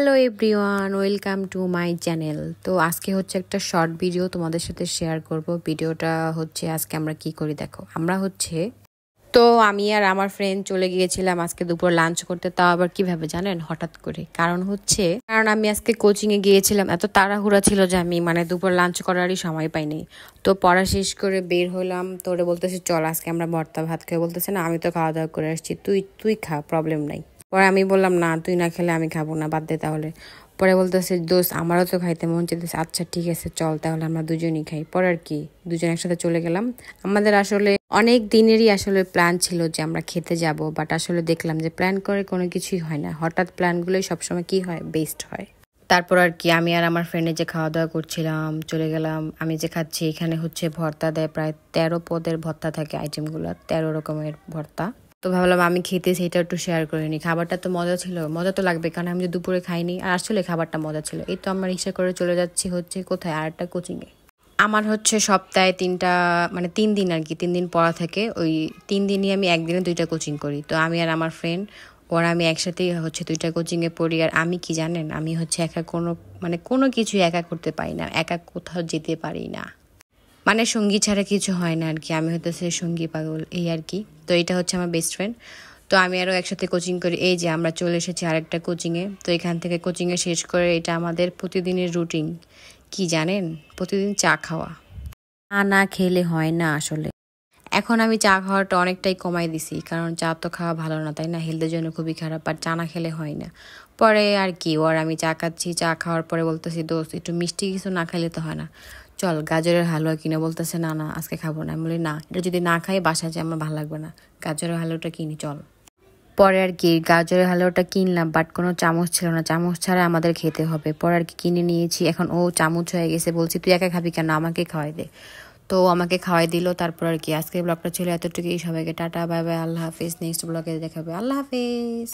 hello everyone welcome to my channel তো আজকে হচ্ছে একটা শর্ট ভিডিও তোমাদের সাথে শেয়ার করব ভিডিওটা হচ্ছে আজকে আমরা কি করি দেখো আমরা হচ্ছে তো আমি আর আমার ফ্রেন্ড চলে গিয়েছিলাম আজকে দুপুর লাঞ্চ করতে তাও আবার কিভাবে জানেন হঠাৎ করে কারণ হচ্ছে কারণ আমি আজকে কোচিংয়ে গিয়েছিলাম এত তাড়াহুড়া ছিল যে আমি মানে দুপুর লাঞ্চ করারই সময় পাইনি তো পড়া শেষ করে বের হলাম তোরে বলতেছে চল আজকে আমরা ভর্তা ভাত খেয়ে বলতেছে না আমি তো খাওয়া দাওয়া করে আসছি তুই তুই খা প্রবলেম নাই পরে আমি বললাম না তুই না খেলে আমি খাবো না বাদ দে তাহলে পরে বলতেছে দোষ আমারও তো খাইতে মন চাইতেছে আচ্ছা ঠিক আছে চল তাহলে আমরা দুজনই খাই পরে আর কি দুজন একসাথে চলে গেলাম আমাদের আসলে অনেক দিনেরই আসলে প্ল্যান ছিল যে আমরা খেতে যাব বাট আসলে দেখলাম যে প্ল্যান করে কোনো কিছুই হয় না হঠাৎ প্ল্যানগুলোই সবসময় কি হয় বেস্ট হয় তারপর আর কি আমি আর আমার ফ্রেন্ডে যে খাওয়া দাওয়া করছিলাম চলে গেলাম আমি যে খাচ্ছি এখানে হচ্ছে ভর্তা দেয় প্রায় তেরো পদের ভর্তা থাকে আইটেমগুলো তেরো রকমের ভর্তা তো ভাবলাম আমি খেতে সেটা একটু শেয়ার করে নিই খাবারটা তো মজা ছিল মজা তো লাগবে কারণ আমি যে দুপুরে খাইনি আর আসলে খাবারটা মজা ছিল এই তো আমরা রিক্সা করে চলে যাচ্ছি হচ্ছে কোথায় আর একটা কোচিংয়ে আমার হচ্ছে সপ্তাহে তিনটা মানে তিন দিন আর কি তিন দিন পড়া থাকে ওই তিন দিনই আমি একদিনে দুইটা কোচিং করি তো আমি আর আমার ফ্রেন্ড ওরা আমি একসাথেই হচ্ছে দুইটা কোচিংয়ে পড়ি আর আমি কি জানেন আমি হচ্ছে একা কোনো মানে কোনো কিছুই একা করতে পারি না একা কোথাও যেতে পারি না মানে সঙ্গী ছাড়া কিছু হয় না আর কি আমি হয়তো সে সঙ্গী পাগল এই আর কি তো এটা হচ্ছে আমার বেস্ট ফ্রেন্ড তো আমি আরও একসাথে কোচিং করি এই যে আমরা চলে এসেছি আরেকটা কোচিংয়ে তো এখান থেকে কোচিংয়ে শেষ করে এটা আমাদের প্রতিদিনের রুটিন কি জানেন প্রতিদিন চা খাওয়া না না খেলে হয় না আসলে এখন আমি চা খাওয়াটা অনেকটাই কমাই দিছি কারণ চা তো খাওয়া ভালো না তাই না হেলদের জন্য খুবই খারাপ আর চা না খেলে হয় না পরে আর কি ওর আমি চা খাচ্ছি চা খাওয়ার পরে বলতেছি দোস্ত একটু মিষ্টি কিছু না খেলে তো হয় না চল গাজরের হালুয়া কিনে বলতেছে না না আজকে খাবো না আমি বলি না এটা যদি না খাই বাসায় যে আমার ভালো লাগবে না গাজরের হালুয়াটা কিনি চল পরে আর কি গাজরের হালুয়াটা কিনলাম বাট কোনো চামচ ছিল না চামচ ছাড়া আমাদের খেতে হবে পরে আর কি কিনে নিয়েছি এখন ও চামচ হয়ে গেছে বলছি তুই একা খাবি কেন আমাকে খাওয়াই দে তো আমাকে খাওয়াই দিল তারপর আর কি আজকের ব্লগটা ছিল এতটুকুই সবাইকে টাটা বাই বাই আল্লাহ হাফিজ নেক্সট ব্লগে দেখাবে আল্লাহ হাফিজ